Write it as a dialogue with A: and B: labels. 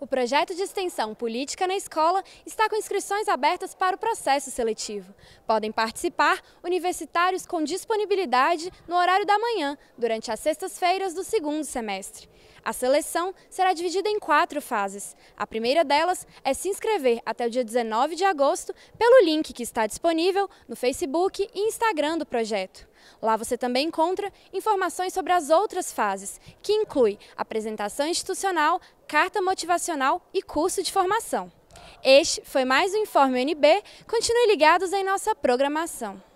A: O projeto de extensão Política na Escola está com inscrições abertas para o processo seletivo. Podem participar universitários com disponibilidade no horário da manhã, durante as sextas-feiras do segundo semestre. A seleção será dividida em quatro fases. A primeira delas é se inscrever até o dia 19 de agosto pelo link que está disponível no Facebook e Instagram do projeto. Lá você também encontra informações sobre as outras fases, que inclui apresentação institucional, carta motivacional e curso de formação. Este foi mais um Informe UNB. Continue
B: ligados em nossa programação.